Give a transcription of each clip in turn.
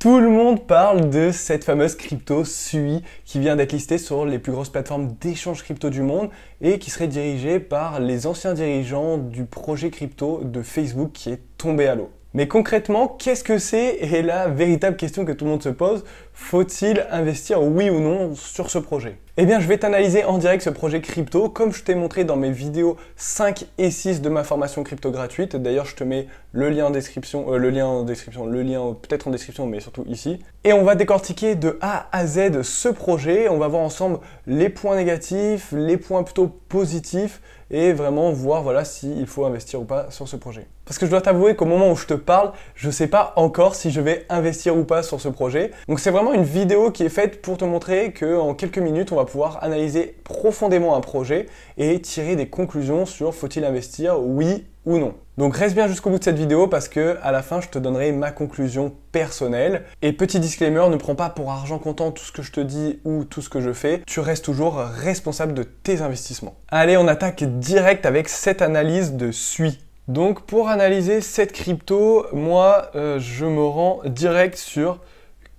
Tout le monde parle de cette fameuse crypto SUI qui vient d'être listée sur les plus grosses plateformes d'échange crypto du monde et qui serait dirigée par les anciens dirigeants du projet crypto de Facebook qui est tombé à l'eau. Mais concrètement, qu'est-ce que c'est Et la véritable question que tout le monde se pose, faut-il investir oui ou non sur ce projet Eh bien, je vais t'analyser en direct ce projet crypto, comme je t'ai montré dans mes vidéos 5 et 6 de ma formation crypto gratuite. D'ailleurs, je te mets le lien en description, euh, le lien en description, le lien peut-être en description, mais surtout ici. Et on va décortiquer de A à Z ce projet. On va voir ensemble les points négatifs, les points plutôt positifs, et vraiment voir voilà s'il faut investir ou pas sur ce projet. Parce que je dois t'avouer qu'au moment où je te parle, je ne sais pas encore si je vais investir ou pas sur ce projet. Donc c'est vraiment une vidéo qui est faite pour te montrer qu'en quelques minutes, on va pouvoir analyser profondément un projet et tirer des conclusions sur faut-il investir, oui ou non. Donc reste bien jusqu'au bout de cette vidéo parce que à la fin je te donnerai ma conclusion personnelle. Et petit disclaimer, ne prends pas pour argent comptant tout ce que je te dis ou tout ce que je fais. Tu restes toujours responsable de tes investissements. Allez, on attaque direct avec cette analyse de suite. Donc pour analyser cette crypto, moi euh, je me rends direct sur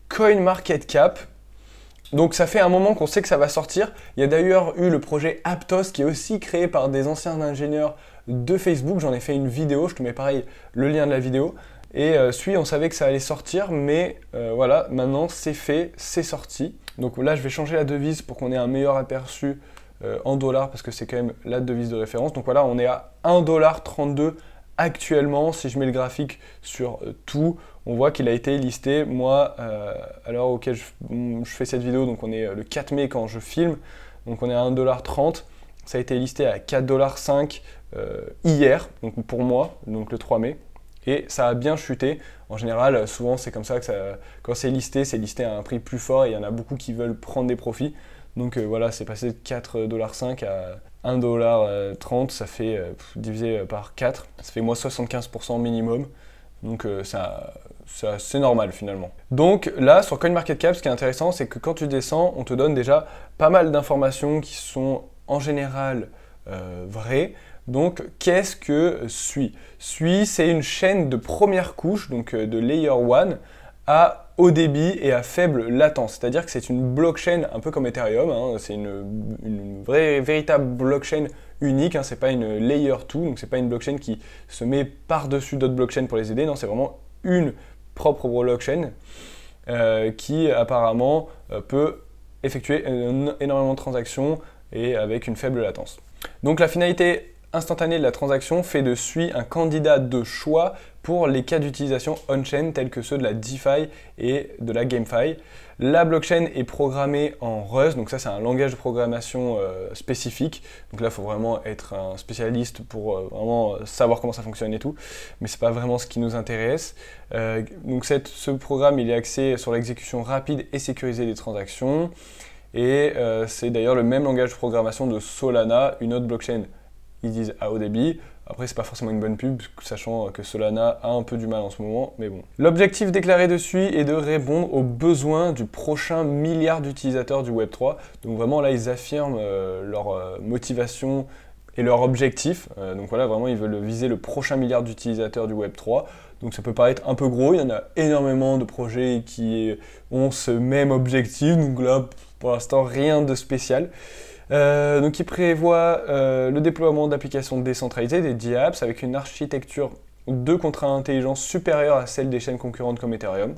CoinMarketCap. Donc ça fait un moment qu'on sait que ça va sortir. Il y a d'ailleurs eu le projet Aptos qui est aussi créé par des anciens ingénieurs de Facebook. J'en ai fait une vidéo, je te mets pareil le lien de la vidéo. Et euh, on savait que ça allait sortir, mais euh, voilà, maintenant c'est fait, c'est sorti. Donc là, je vais changer la devise pour qu'on ait un meilleur aperçu euh, en dollars parce que c'est quand même la devise de référence. Donc voilà, on est à 1,32$ actuellement. Si je mets le graphique sur euh, tout, on voit qu'il a été listé. Moi, euh, à l'heure auquel mm, je, fais cette vidéo, donc on est le 4 mai quand je filme, donc on est à 1,30$. Ça a été listé à 4,5$ hier, donc pour moi, donc le 3 mai et ça a bien chuté. En général, souvent c'est comme ça que quand c'est listé, c'est listé à un prix plus fort et il y en a beaucoup qui veulent prendre des profits. Donc euh, voilà, c'est passé de 4,5$ à 1,30$, ça fait euh, divisé euh, par 4, ça fait moins 75% minimum. Donc ça, c'est normal finalement. Donc là, sur CoinMarketCap, ce qui est intéressant, c'est que quand tu descends, on te donne déjà pas mal d'informations qui sont en général vraies. Donc qu'est-ce que SUI SUI, c'est une chaîne de première couche, donc de Layer 1, à débit et à faible latence. C'est-à-dire que c'est une blockchain un peu comme Ethereum, hein. c'est une, vraie, véritable blockchain unique, hein. c'est pas une layer 2, donc c'est pas une blockchain qui se met par-dessus d'autres blockchains pour les aider, non, c'est vraiment une propre blockchain euh, qui apparemment euh, peut effectuer énormément de transactions et avec une faible latence. Donc la finalité Instantané de la transaction fait de SUI un candidat de choix pour les cas d'utilisation on-chain tels que ceux de la DeFi et de la GameFi. La blockchain est programmée en Rust, donc ça c'est un langage de programmation euh, spécifique. Donc là, il faut vraiment être un spécialiste pour euh, vraiment savoir comment ça fonctionne et tout, mais c'est pas vraiment ce qui nous intéresse. Euh, donc ce programme, il est axé sur l'exécution rapide et sécurisée des transactions. Et c'est d'ailleurs le même langage de programmation de Solana, une autre blockchain ils disent à haut débit. Après, c'est pas forcément une bonne pub, sachant que Solana a un peu du mal en ce moment, mais bon. L'objectif déclaré dessus est de répondre aux besoins du prochain milliard d'utilisateurs du Web3. Donc vraiment, là, ils affirment euh, leur euh, motivation et leur objectif. Euh, donc voilà, vraiment, ils veulent viser le prochain milliard d'utilisateurs du Web3. Donc ça peut paraître un peu gros, il y en a énormément de projets qui ont ce même objectif. Donc là, pour l'instant, rien de spécial. Euh, donc il prévoit euh, le déploiement d'applications décentralisées, des DApps, avec une architecture de contrat intelligence supérieure à celle des chaînes concurrentes comme Ethereum.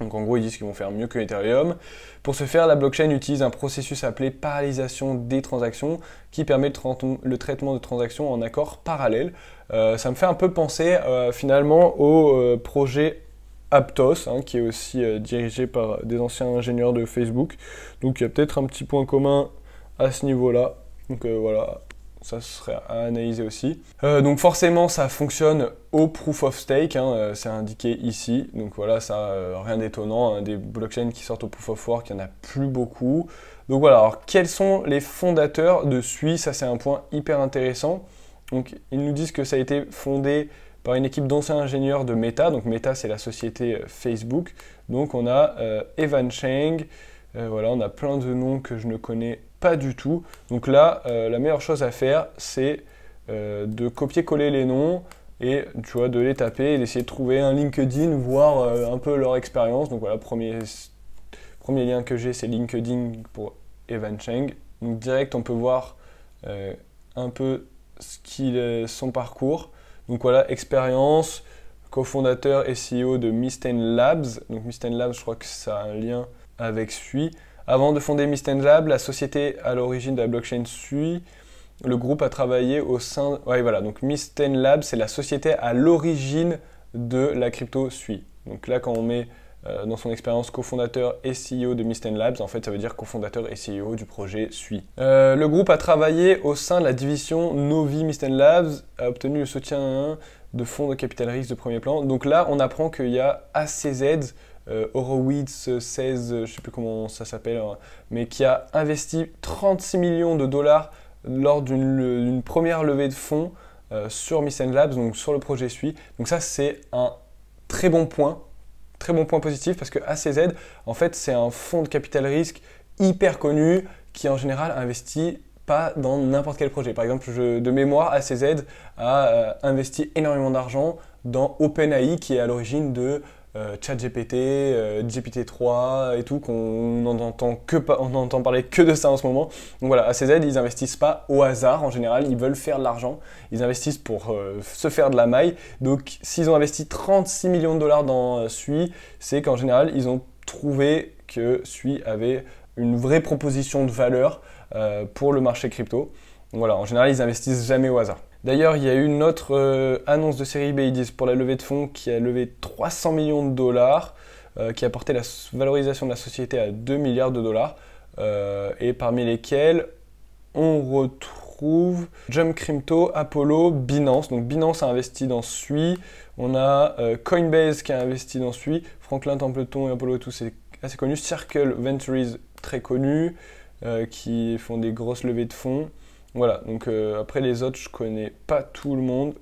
Donc en gros, ils disent qu'ils vont faire mieux que Ethereum. Pour ce faire, la blockchain utilise un processus appelé paralysation des transactions qui permet le, le traitement de transactions en accord parallèle. Euh, ça me fait un peu penser euh, finalement au projet Aptos, hein, qui est aussi dirigé par des anciens ingénieurs de Facebook. Donc il y a peut-être un petit point commun à ce niveau-là. Donc euh, voilà, ça serait à analyser aussi. Euh, donc forcément, ça fonctionne au proof of stake, hein, euh, c'est indiqué ici. Donc voilà, ça, rien d'étonnant. Hein, des blockchains qui sortent au proof of work, il n'y en a plus beaucoup. Donc voilà, alors quels sont les fondateurs de Sui Ça, c'est un point hyper intéressant. Donc ils nous disent que ça a été fondé par une équipe d'anciens ingénieurs de Meta. Donc Meta, c'est la société Facebook. Donc on a Evan Cheng. voilà, on a plein de noms que je ne connais pas du tout. Donc là, euh, la meilleure chose à faire, c'est euh, de copier-coller les noms et tu vois, de les taper et d'essayer de trouver un LinkedIn, voir euh, un peu leur expérience. Donc voilà, premier, premier lien que j'ai, c'est LinkedIn pour Evan Cheng. Donc direct, on peut voir un peu ce qu'il son parcours. Donc voilà, expérience, cofondateur et CEO de Misten Labs. Donc Misten Labs, je crois que ça a un lien avec SUI. Avant de fonder Misten Lab, la société à l'origine de la blockchain Sui, Le groupe a travaillé au sein. Ouais, voilà. Donc Misten Labs c'est la société à l'origine de la crypto SUI. Donc là, quand on met euh, dans son expérience cofondateur et CEO de Misten Labs, en fait, ça veut dire cofondateur et CEO du projet SUI. Euh, le groupe a travaillé au sein de la division Novi Misten Labs, a obtenu le soutien de fonds de capital risque de premier plan. Donc là, on apprend qu'il y a ACZ, euh, Horowitz 16, je sais plus comment ça s'appelle, hein, mais qui a investi 36 millions de dollars lors d'une première levée de fonds euh, sur Missen Labs, donc sur le projet SUI. Donc ça, c'est un très bon point, très bon point positif parce que ACZ, en fait, c'est un fonds de capital risque hyper connu qui en général investit pas dans n'importe quel projet. Par exemple, de mémoire, ACZ a euh, investi énormément d'argent dans OpenAI qui est à l'origine de euh, ChatGPT, euh, GPT-3 et tout, qu'on n'entend que on entend parler que de ça en ce moment. Donc voilà, à ils investissent pas au hasard en général, ils veulent faire de l'argent, ils investissent pour euh, se faire de la maille. Donc s'ils ont investi 36 millions de dollars dans SUI, c'est qu'en général, ils ont trouvé que SUI avait une vraie proposition de valeur pour le marché crypto. Donc voilà, en général, ils investissent jamais au hasard. D'ailleurs, il y a eu une autre euh, annonce de série B, ils pour la levée de fonds qui a levé 300 millions de dollars, euh, qui a porté la valorisation de la société à 2 milliards de dollars, euh, et parmi lesquels on retrouve Jump Crypto, Apollo, Binance. Donc Binance a investi dans SUI, on a Coinbase qui a investi dans SUI, Franklin Templeton et Apollo, tout c'est assez connu, Circle Ventures, très connu, qui font des grosses levées de fonds. Voilà, donc euh, après les autres, je connais pas tout le monde,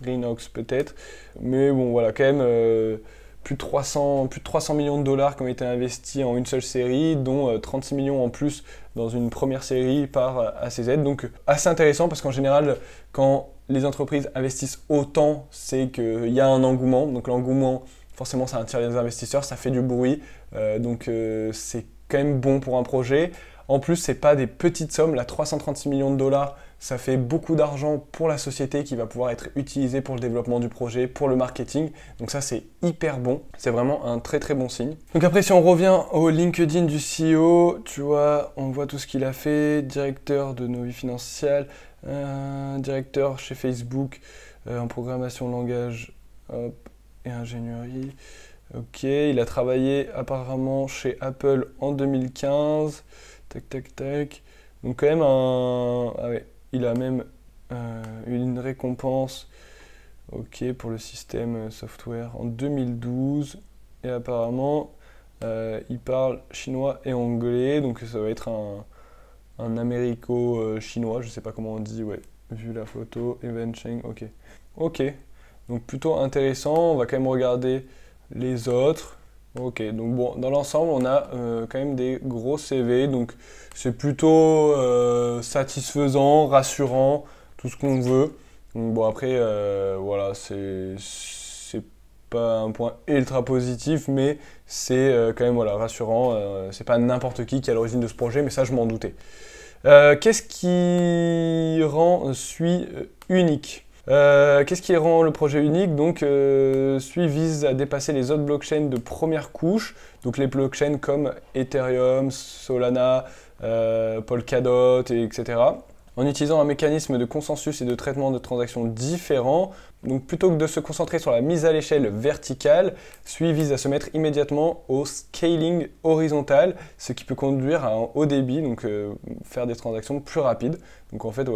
Greenox peut-être, mais bon, voilà, quand même euh, plus, de 300, plus 300 millions de dollars qui ont été investis en une seule série, dont 36 euh, millions en plus dans une première série par ACZ. Donc assez intéressant parce qu'en général, quand les entreprises investissent autant, c'est qu'il y a un engouement, donc l'engouement, forcément, ça attire les investisseurs, ça fait du bruit, donc c'est quand même bon pour un projet. En plus, c'est pas des petites sommes. La 336 millions de dollars, ça fait beaucoup d'argent pour la société qui va pouvoir être utilisée pour le développement du projet, pour le marketing. Donc ça, c'est hyper bon. C'est vraiment un très très bon signe. Donc après, si on revient au LinkedIn du CEO, tu vois, on voit tout ce qu'il a fait. Directeur de nos vies financières, euh, directeur chez Facebook euh, en programmation langage et ingénierie. Ok, il a travaillé apparemment chez Apple en 2015. Tac, tac, tac. Donc quand même un... Ah ouais, il a même euh, une récompense ok pour le système euh, software en 2012 et apparemment euh, il parle chinois et anglais donc ça va être un, américo-chinois je sais pas comment on dit ouais vu la photo Evan Cheng ok ok donc plutôt intéressant on va quand même regarder les autres Ok, donc bon, dans l'ensemble, on a euh, quand même des gros CV, donc c'est plutôt euh, satisfaisant, rassurant, tout ce qu'on veut. bon, après, euh, voilà, c'est pas un point ultra positif, mais c'est quand même voilà, rassurant. c'est pas n'importe qui qui est à l'origine de ce projet, mais ça, je m'en doutais. Qu'est-ce qui rend SUI unique euh, qu'est-ce qui rend le projet unique Donc, euh, vise à dépasser les autres blockchains de première couche, donc les blockchains comme Ethereum, Solana, euh, Polkadot, etc. En utilisant un mécanisme de consensus et de traitement de transactions différents, donc plutôt que de se concentrer sur la mise à l'échelle verticale, Sui vise à se mettre immédiatement au scaling horizontal, ce qui peut conduire à un haut débit, donc euh, faire des transactions plus rapides. Donc en fait,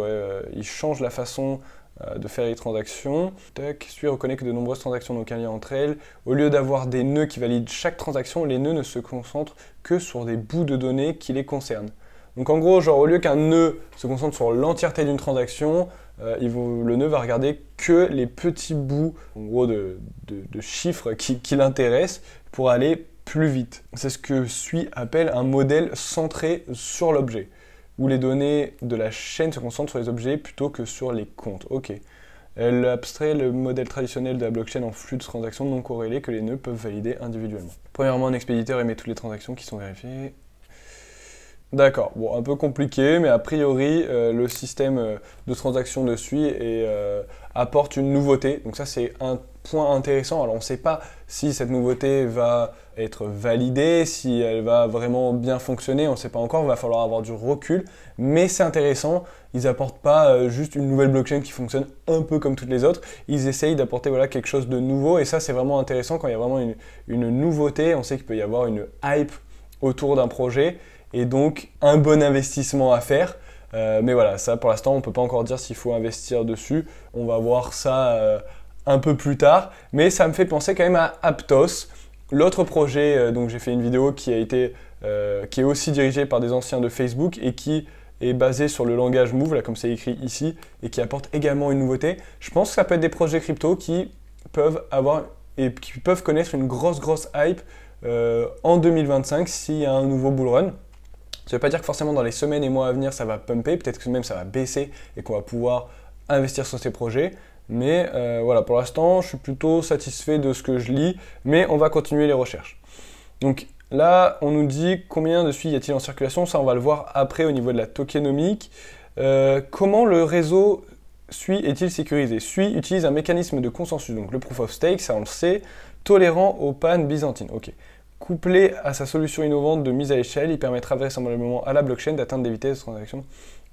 il change la façon euh, de faire les transactions. Tac, reconnaît que de nombreuses transactions n'ont aucun lien entre elles. Au lieu d'avoir des nœuds qui valident chaque transaction, les nœuds ne se concentrent que sur des bouts de données qui les concernent. Donc en gros, genre au lieu qu'un nœud se concentre sur l'entièreté d'une transaction, euh, le nœud va regarder que les petits bouts en gros, de, chiffres qui, qui l'intéressent pour aller plus vite. C'est ce que SUI appelle un modèle centré sur l'objet où les données de la chaîne se concentrent sur les objets plutôt que sur les comptes. Ok. Elle abstrait le modèle traditionnel de la blockchain en flux de transactions non corrélées que les nœuds peuvent valider individuellement. Premièrement, un expéditeur émet toutes les transactions qui sont vérifiées. D'accord, bon, un peu compliqué, mais a priori, euh, le système euh, de transaction dessus et, euh, apporte une nouveauté. Donc ça, c'est un point intéressant. Alors on ne sait pas si cette nouveauté va être validée, si elle va vraiment bien fonctionner, on ne sait pas encore, il va falloir avoir du recul, mais c'est intéressant, ils n'apportent pas euh, juste une nouvelle blockchain qui fonctionne un peu comme toutes les autres, ils essayent d'apporter voilà, quelque chose de nouveau, et ça c'est vraiment intéressant quand il y a vraiment une, nouveauté, on sait qu'il peut y avoir une hype autour d'un projet, et donc un bon investissement à faire. Euh, mais voilà, ça pour l'instant on ne peut pas encore dire s'il faut investir dessus, on va voir ça. Euh, un peu plus tard, mais ça me fait penser quand même à Aptos, l'autre projet euh, donc j'ai fait une vidéo qui a été euh, qui est aussi dirigé par des anciens de Facebook et qui est basé sur le langage Move, là comme c'est écrit ici, et qui apporte également une nouveauté. Je pense que ça peut être des projets crypto qui peuvent avoir et qui peuvent connaître une grosse grosse hype euh, en 2025 s'il y a un nouveau bull run. Ça ne veut pas dire que forcément dans les semaines et mois à venir ça va pumper, peut-être que même ça va baisser et qu'on va pouvoir investir sur ces projets, mais euh, voilà, pour l'instant, je suis plutôt satisfait de ce que je lis, mais on va continuer les recherches. Donc là, on nous dit combien de SUI y a-t-il en circulation, ça on va le voir après au niveau de la tokenomique. Euh, comment le réseau SUI est-il sécurisé SUI utilise un mécanisme de consensus, donc le proof of stake, ça on le sait, tolérant aux pannes byzantines. Ok. Couplé à sa solution innovante de mise à l'échelle, il permettra vraisemblablement à la blockchain d'atteindre des vitesses de transaction.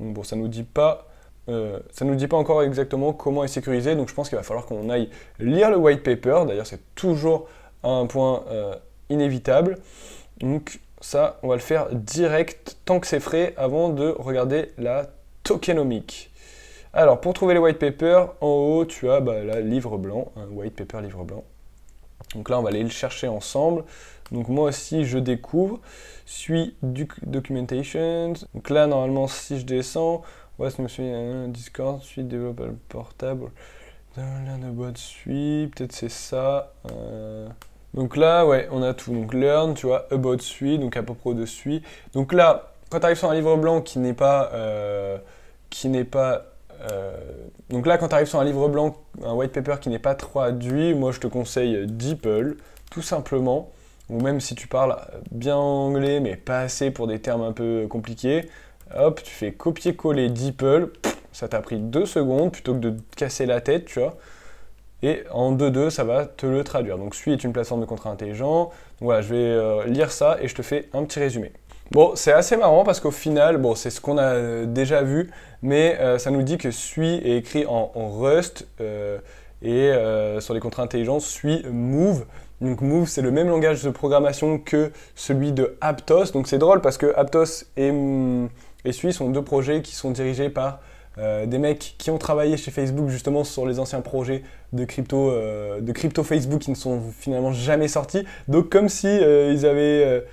bon, ça nous dit pas euh, ça ne nous dit pas encore exactement comment est sécurisé, donc je pense qu'il va falloir qu'on aille lire le white paper. D'ailleurs, c'est toujours un point euh, inévitable. Donc ça, on va le faire direct, tant que c'est frais, avant de regarder la tokenomique. Alors, pour trouver le white paper, en haut, tu as bah, livre blanc, un white paper livre blanc. Donc là, on va aller le chercher ensemble. Donc moi aussi, je découvre. Suis du documentation. Donc là, normalement, si je descends, Ouais, donc je suis un Discord, suite, développeur portable. learn de boîte suite, peut-être c'est ça. Euh. Donc là, ouais, on a tout. Donc learn, tu vois, about suite, donc à peu près de suite. Donc là, quand tu arrives sur un livre blanc qui n'est pas. Euh, qui n'est pas euh, donc là, quand tu arrives sur un livre blanc, un white paper qui n'est pas traduit, moi je te conseille DeepL, tout simplement. Ou même si tu parles bien anglais, mais pas assez pour des termes un peu compliqués, Hop, tu fais copier-coller DeepL. Ça t'a pris deux secondes plutôt que de te casser la tête, tu vois. Et en 2-2, ça va te le traduire. Donc, SUI est une plateforme de contrats intelligents. voilà, je vais euh, lire ça et je te fais un petit résumé. Bon, c'est assez marrant parce qu'au final, bon, c'est ce qu'on a euh, déjà vu, mais euh, ça nous dit que SUI est écrit en, Rust et sur les contrats intelligents, SUI Move. Donc Move, c'est le même langage de programmation que celui de Aptos. Donc c'est drôle parce que Aptos est hmm, et celui-ci sont deux projets qui sont dirigés par euh, des mecs qui ont travaillé chez Facebook justement sur les anciens projets de crypto, euh, de crypto Facebook qui ne sont finalement jamais sortis. Donc comme si euh, avaient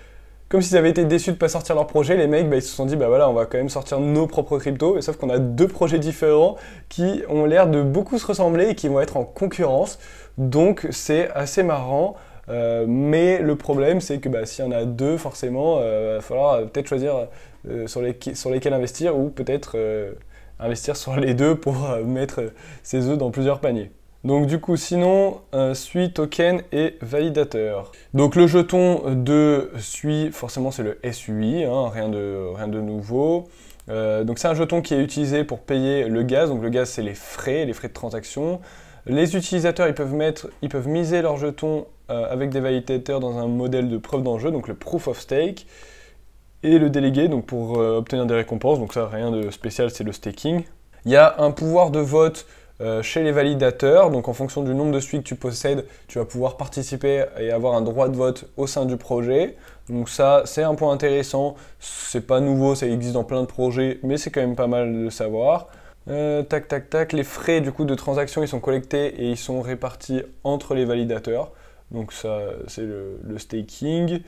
comme s'ils avaient été déçus de pas sortir leur projet, les mecs, bah, ils se sont dit, bah voilà, on va quand même sortir nos propres cryptos, et sauf qu'on a deux projets différents qui ont l'air de beaucoup se ressembler et qui vont être en concurrence. Donc c'est assez marrant. mais le problème, c'est que bah, s'il y en a deux, forcément, il va falloir peut-être choisir euh, sur, lesquels investir ou peut-être euh, investir sur les deux pour euh, mettre ses œufs dans plusieurs paniers. Donc du coup, sinon, SUI, token et validateur. Donc le jeton de SUI, forcément c'est le SUI, hein, rien, de, rien de nouveau. donc c'est un jeton qui est utilisé pour payer le gaz. Donc le gaz c'est les frais, les frais de transaction. Les utilisateurs ils peuvent mettre, ils peuvent miser leurs jetons avec des validateurs dans un modèle de preuve d'enjeu, donc le proof of stake et le délégué, donc pour euh, obtenir des récompenses, donc ça rien de spécial, c'est le staking. Il y a un pouvoir de vote euh, chez les validateurs, donc en fonction du nombre de suites que tu possèdes, tu vas pouvoir participer et avoir un droit de vote au sein du projet. Donc ça, c'est un point intéressant, c'est pas nouveau, ça existe dans plein de projets, mais c'est quand même pas mal de savoir. Euh, tac, tac, tac, les frais du coup de transaction, ils sont collectés et ils sont répartis entre les validateurs. Donc ça, c'est le staking.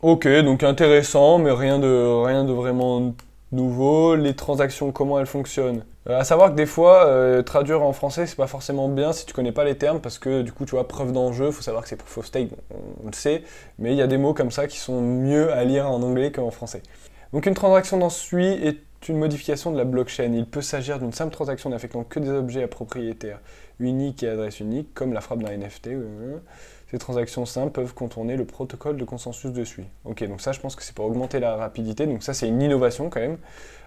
Ok, donc intéressant, mais rien de, rien de vraiment nouveau. Les transactions, comment elles fonctionnent euh, À savoir que des fois, euh, traduire en français, c'est pas forcément bien si tu connais pas les termes, parce que du coup, tu vois, preuve d'enjeu, faut savoir que c'est pour of stake, on, le sait, mais il y a des mots comme ça qui sont mieux à lire en anglais qu'en français. Donc une transaction dans sui est une modification de la blockchain. Il peut s'agir d'une simple transaction n'affectant que des objets à propriétaire unique et adresse unique, comme la frappe d'un NFT. Euh, ces transactions simples peuvent contourner le protocole de consensus de Ok, donc ça, je pense que c'est pour augmenter la rapidité. Donc ça, c'est une innovation quand même.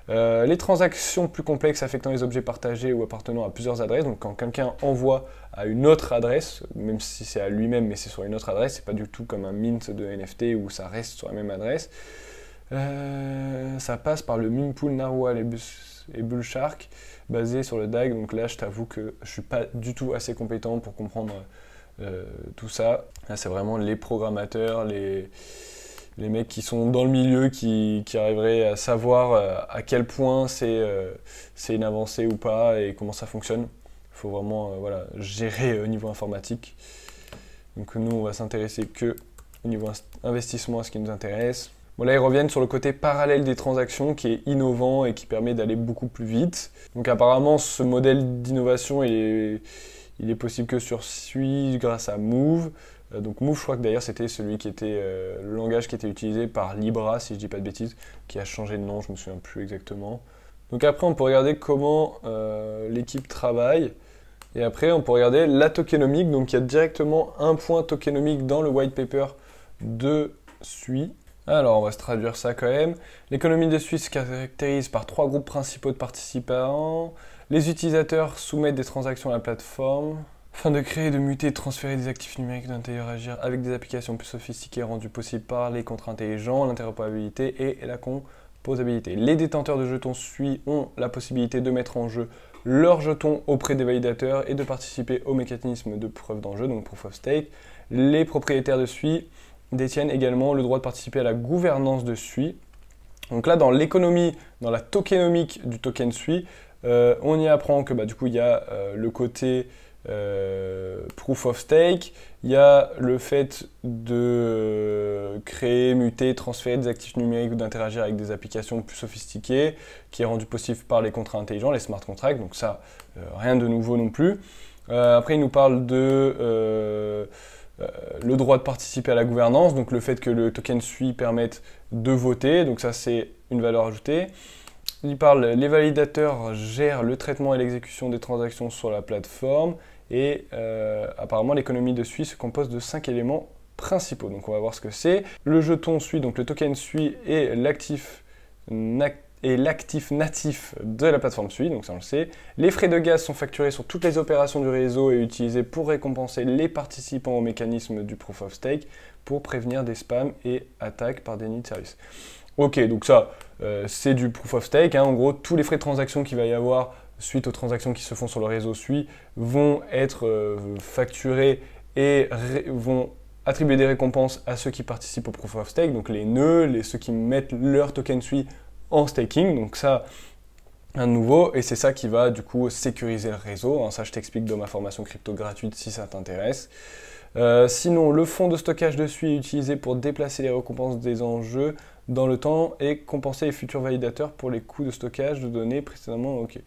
Euh, les transactions plus complexes affectant les objets partagés ou appartenant à plusieurs adresses. Donc quand quelqu'un envoie à une autre adresse, même si c'est à lui-même, mais c'est sur une autre adresse, c'est pas du tout comme un mint de NFT où ça reste sur la même adresse. Euh, ça passe par le Mint pool Narwhal et, Bullshark, basé sur le DAG. Donc là, je t'avoue que je suis pas du tout assez compétent pour comprendre. Euh, tout ça. Là, c'est vraiment les programmateurs, les, les mecs qui sont dans le milieu, qui, arriveraient à savoir euh, à quel point c'est euh, c'est une avancée ou pas et comment ça fonctionne. Il faut vraiment voilà, gérer au niveau informatique. Donc nous, on va s'intéresser que au niveau investissement à ce qui nous intéresse. Bon, là, ils reviennent sur le côté parallèle des transactions qui est innovant et qui permet d'aller beaucoup plus vite. Donc apparemment, ce modèle d'innovation, il est il est possible que sur Suisse grâce à Move. Euh, donc Move, je crois que d'ailleurs c'était celui qui était euh, le langage qui était utilisé par Libra, si je dis pas de bêtises, qui a changé de nom, je me souviens plus exactement. Donc après, on peut regarder comment euh, l'équipe travaille. Et après, on peut regarder la tokenomique. Donc il y a directement un point tokenomique dans le white paper de SUI. Alors, on va se traduire ça quand même. L'économie de Suisse se caractérise par trois groupes principaux de participants les utilisateurs soumettent des transactions à la plateforme afin de créer, de muter, de transférer des actifs numériques, agir avec des applications plus sophistiquées rendues possibles par les contrats intelligents, l'interopérabilité et la composabilité. Les détenteurs de jetons SUI ont la possibilité de mettre en jeu leurs jetons auprès des validateurs et de participer au mécanisme de preuve d'enjeu, donc proof of stake. Les propriétaires de SUI détiennent également le droit de participer à la gouvernance de SUI. Donc là, dans l'économie, dans la tokenomique du token SUI, euh, on y apprend que bah, du coup il y a euh, le côté euh, proof of stake, il y a le fait de créer, muter, transférer des actifs numériques ou d'interagir avec des applications plus sophistiquées, qui est rendu possible par les contrats intelligents, les smart contracts, donc ça, rien de nouveau non plus. après, il nous parle de le droit de participer à la gouvernance, donc le fait que le token suit permette de voter, donc ça c'est une valeur ajoutée il parle les validateurs gèrent le traitement et l'exécution des transactions sur la plateforme et euh, apparemment l'économie de suisse se compose de cinq éléments principaux. Donc on va voir ce que c'est. Le jeton suit, donc le token suit et l'actif et l'actif natif de la plateforme suit, donc ça on le sait. Les frais de gaz sont facturés sur toutes les opérations du réseau et utilisés pour récompenser les participants au mécanisme du Proof of Stake pour prévenir des spams et attaques par déni de service. Ok, donc ça, euh, c'est du proof of stake. Hein. En gros, tous les frais de transaction qu'il va y avoir suite aux transactions qui se font sur le réseau SUI vont être euh, facturés et vont attribuer des récompenses à ceux qui participent au proof of stake, donc les nœuds, les, ceux qui mettent leur token SUI en staking. Donc ça, un nouveau, et c'est ça qui va du coup sécuriser le réseau. Hein. Ça, je t'explique dans ma formation crypto gratuite si ça t'intéresse. Euh, sinon, le fonds de stockage de SUI utilisé pour déplacer les récompenses des enjeux dans le temps et compenser les futurs validateurs pour les coûts de stockage de données précédemment ok,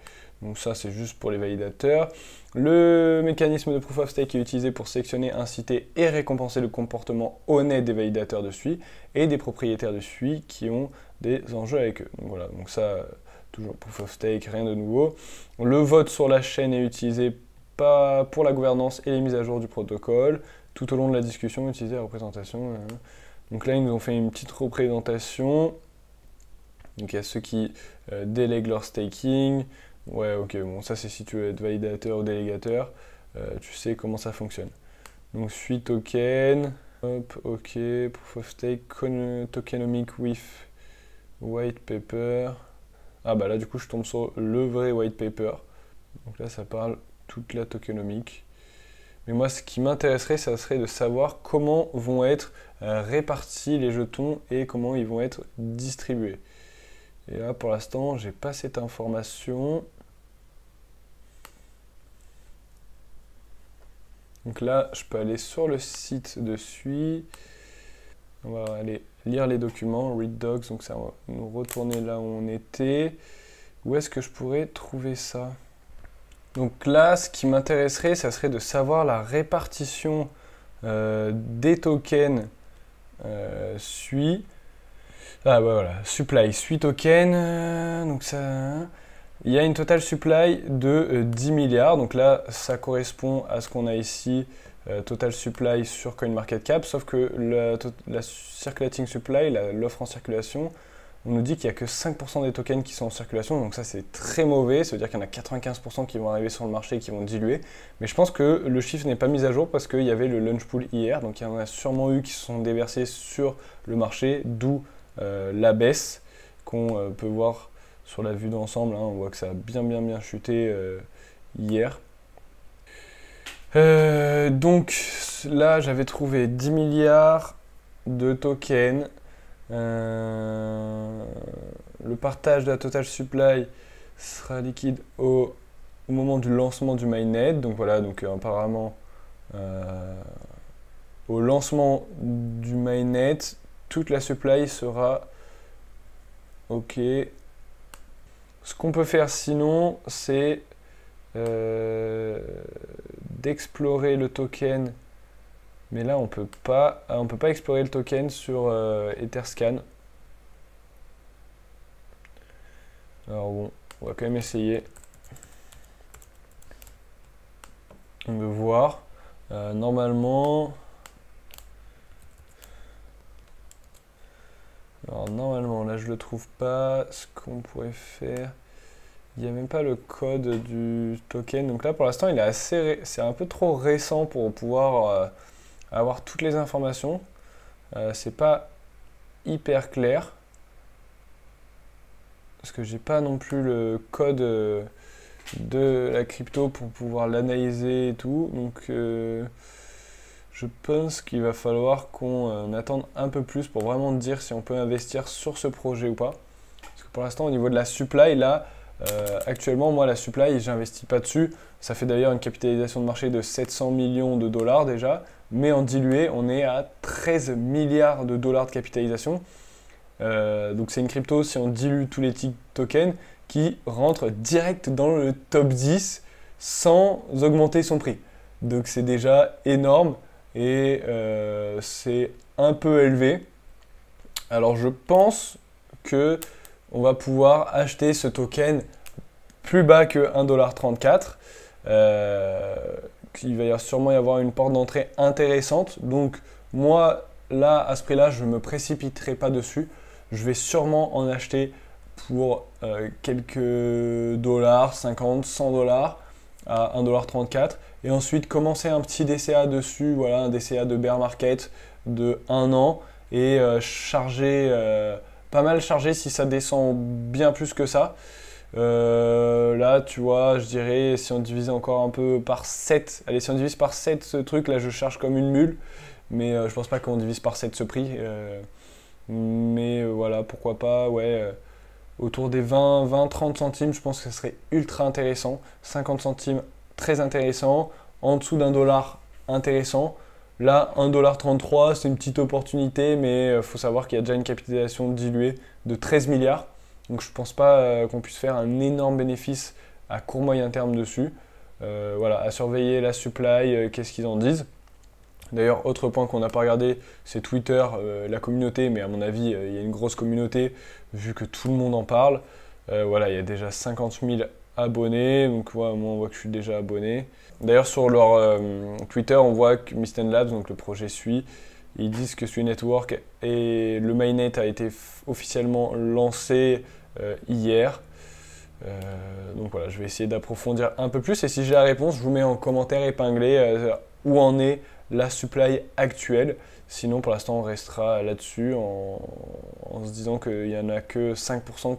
Donc ça, c'est juste pour les validateurs. Le mécanisme de Proof of Stake est utilisé pour sélectionner, inciter et récompenser le comportement honnête des validateurs de SUI et des propriétaires de SUI qui ont des enjeux avec eux. Donc voilà, donc ça, toujours Proof of Stake, rien de nouveau. Le vote sur la chaîne est utilisé pas pour la gouvernance et les mises à jour du protocole. Tout au long de la discussion, utiliser la représentation. Euh, donc là, ils nous ont fait une petite représentation. Donc il y a ceux qui euh, délèguent leur staking. Ouais, ok, bon, ça c'est si tu veux être validateur ou délégateur, euh, tu sais comment ça fonctionne. Donc suite token, hop, ok, proof of stake, tokenomic with white paper. Ah bah là du coup je tombe sur le vrai white paper. Donc là ça parle toute la tokenomic. Mais moi, ce qui m'intéresserait, ça serait de savoir comment vont être euh, répartis les jetons et comment ils vont être distribués. Et là, pour l'instant, j'ai pas cette information. Donc là, je peux aller sur le site de On va aller lire les documents, Read Docs, donc ça va nous retourner là où on était. Où est-ce que je pourrais trouver ça donc là, ce qui m'intéresserait, ça serait de savoir la répartition euh, des tokens euh, Suit, Ah, voilà, supply, SUI token. Euh, donc ça. Hein. Il y a une total supply de 10 milliards. Donc là, ça correspond à ce qu'on a ici, total supply sur CoinMarketCap. Sauf que la circulating supply, l'offre en circulation, on nous dit qu'il n'y a que 5% des tokens qui sont en circulation, donc ça c'est très mauvais, ça veut dire qu'il y en a 95% qui vont arriver sur le marché et qui vont diluer, mais je pense que le chiffre n'est pas mis à jour parce qu'il y avait le lunch pool hier, donc il y en a sûrement eu qui se sont déversés sur le marché, d'où euh, la baisse qu'on euh, peut voir sur la vue d'ensemble, hein. on voit que ça a bien bien bien chuté euh, hier. donc là j'avais trouvé 10 milliards de tokens euh, le partage de la total supply sera liquide au, moment du lancement du MyNet. Donc voilà, donc euh, apparemment, euh, au lancement du MyNet, toute la supply sera OK. Ce qu'on peut faire sinon, c'est d'explorer le token mais là, on peut pas, euh, on peut pas explorer le token sur euh, Etherscan. Alors bon, on va quand même essayer. On veut voir. Euh, normalement... Alors normalement, là je le trouve pas. Ce qu'on pourrait faire... Il n'y a même pas le code du token. Donc là pour l'instant, il est assez... C'est un peu trop récent pour pouvoir avoir toutes les informations. Euh, c'est pas hyper clair. Parce que j'ai pas non plus le code euh, de la crypto pour pouvoir l'analyser et tout. Donc euh, je pense qu'il va falloir qu'on attende un peu plus pour vraiment dire si on peut investir sur ce projet ou pas. Parce que pour l'instant au niveau de la supply là, actuellement, moi, la supply, j'investis pas dessus. Ça fait d'ailleurs une capitalisation de marché de 700 millions de dollars déjà mais en dilué, on est à 13 milliards de dollars de capitalisation. Euh, donc c'est une crypto, si on dilue tous les tokens, qui rentre direct dans le top 10 sans augmenter son prix. Donc c'est déjà énorme et euh, c'est un peu élevé. Alors je pense que on va pouvoir acheter ce token plus bas que 1,34$. Euh, il va sûrement y avoir une porte d'entrée intéressante. Donc moi, là, à ce prix-là, je ne me précipiterai pas dessus. Je vais sûrement en acheter pour euh, quelques dollars, 50, 100 dollars à 1,34$. Et ensuite, commencer un petit DCA dessus, voilà, un DCA de bear market de 1 an et euh, charger, euh, pas mal charger si ça descend bien plus que ça. Euh, là, tu vois, je dirais, si on divise encore un peu par 7, allez, si on divise par 7 ce truc, là, je charge comme une mule, mais euh, je pense pas qu'on divise par 7 ce prix. Euh, mais voilà, pourquoi pas, ouais, autour des 20, 20, 30 centimes, je pense que ce serait ultra intéressant. 50 centimes, très intéressant. En dessous d'un dollar, intéressant. Là, 1,33$, c'est une petite opportunité, mais faut savoir qu'il y a déjà une capitalisation diluée de 13 milliards. Donc je ne pense pas euh, qu'on puisse faire un énorme bénéfice à court moyen terme dessus. Euh, voilà, à surveiller la supply, euh, qu'est-ce qu'ils en disent. D'ailleurs, autre point qu'on n'a pas regardé, c'est Twitter, la communauté, mais à mon avis, il y a une grosse communauté, vu que tout le monde en parle. voilà, il y a déjà 50 000 abonnés, donc moi on voit que je suis déjà abonné. D'ailleurs, sur leur Twitter, on voit que Misten Labs, donc le projet suit, ils disent que Sui Network et le mainnet a été officiellement lancé euh, hier. Euh, donc voilà, je vais essayer d'approfondir un peu plus. Et si j'ai la réponse, je vous mets en commentaire épinglé euh, où en est la supply actuelle. Sinon, pour l'instant, on restera là-dessus en, se disant qu'il n'y en a que 5%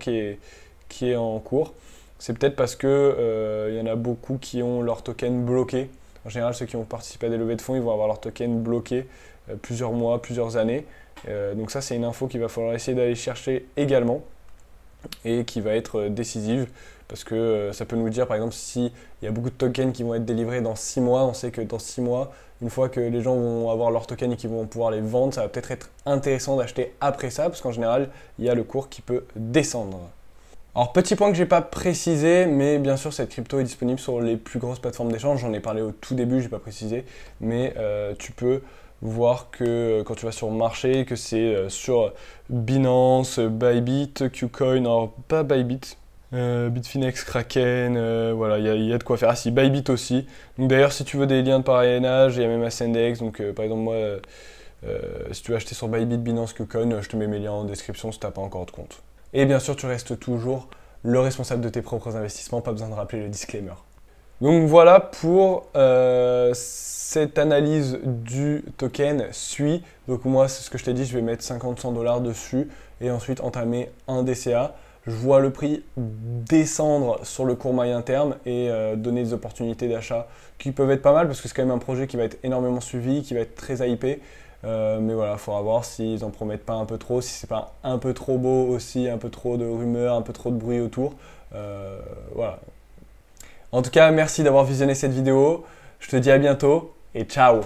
qui est, en cours. C'est peut-être parce qu'il il y en a beaucoup qui ont leur token bloqué. En général, ceux qui ont participé à des levées de fonds, ils vont avoir leur token bloqué euh, plusieurs mois, plusieurs années. Euh, donc ça, c'est une info qu'il va falloir essayer d'aller chercher également et qui va être euh, décisive parce que ça peut nous dire par exemple s'il y a beaucoup de tokens qui vont être délivrés dans 6 mois, on sait que dans 6 mois, une fois que les gens vont avoir leurs tokens et qu'ils vont pouvoir les vendre, ça va peut-être être intéressant d'acheter après ça parce qu'en général, il y a le cours qui peut descendre. Alors petit point que j'ai pas précisé, mais bien sûr cette crypto est disponible sur les plus grosses plateformes d'échange. J'en ai parlé au tout début, je j'ai pas précisé, mais tu peux voir que euh, quand tu vas sur le marché, que c'est euh, sur Binance, Bybit, Qcoin, alors pas Bybit, euh, Bitfinex, Kraken, voilà, il y, a de quoi faire. Ah si, Bybit aussi. Donc d'ailleurs, si tu veux des liens de parrainage, il y a même Ascendex. Donc par exemple, moi, si tu veux acheter sur Bybit, Binance, Qcoin, je te mets mes liens en description si tu n'as pas encore de compte. Et bien sûr, tu restes toujours le responsable de tes propres investissements, pas besoin de rappeler le disclaimer. Donc voilà pour euh, cette analyse du token SUI. Donc moi, c'est ce que je t'ai dit, je vais mettre 50-100 dollars dessus et ensuite entamer un DCA. Je vois le prix descendre sur le court moyen terme et euh, donner des opportunités d'achat qui peuvent être pas mal parce que c'est quand même un projet qui va être énormément suivi, qui va être très hypé. Euh, mais voilà, il faudra voir s'ils en promettent pas un peu trop, si c'est pas un peu trop beau aussi, un peu trop de rumeurs, un peu trop de bruit autour. voilà, en tout cas, merci d'avoir visionné cette vidéo. Je te dis à bientôt et ciao